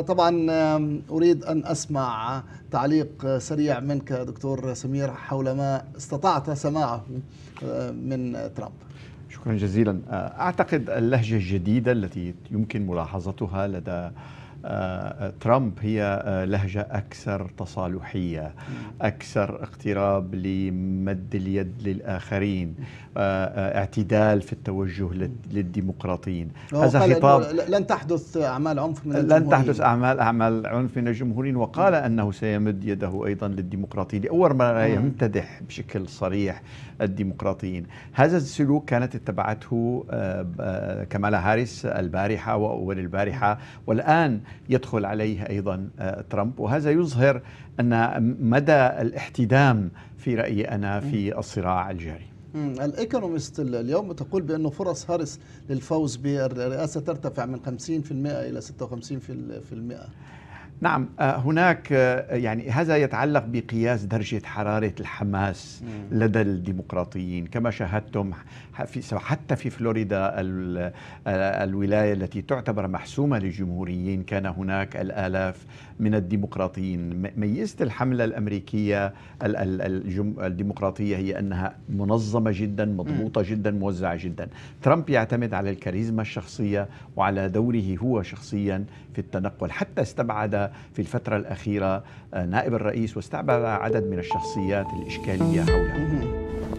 طبعا أريد أن أسمع تعليق سريع منك دكتور سمير حول ما استطعت سماعه من ترامب شكرا جزيلا آه، أعتقد اللهجة الجديدة التي يمكن ملاحظتها لدى ترامب هي آه، لهجة أكثر تصالحية أكثر اقتراب لمد اليد للآخرين آه، آه، اعتدال في التوجه للديمقراطيين هذا خطاب لن تحدث أعمال عنف من الجمهوريين لن تحدث أعمال أعمال عنف من الجمهوريين وقال أنه سيمد يده أيضا للديمقراطيين لأول مرة يمتدح بشكل صريح الديمقراطيين هذا السلوك كانت اتبعته كمالا هاريس البارحة وأول البارحة والآن يدخل عليه أيضا آه، ترامب وهذا يظهر أن مدى الاحتدام في رأيي أنا في الصراع الجاري الايكونومست اليوم تقول بأن فرص هاريس للفوز بالرئاسة ترتفع من 50% إلى 56% نعم آه، هناك آه، يعني هذا يتعلق بقياس درجة حرارة الحماس مم. لدى الديمقراطيين كما شاهدتم في حتى في فلوريدا آه، الولاية التي تعتبر محسومة للجمهوريين كان هناك الآلاف من الديمقراطيين ميزة الحملة الأمريكية الديمقراطية هي أنها منظمة جدا مضبوطة جدا موزعة جدا ترامب يعتمد على الكاريزما الشخصية وعلى دوره هو شخصيا في التنقل حتى استبعد في الفترة الأخيرة آه، نائب الرئيس واستعبد عدد من الشخصيات الإشكالية حوله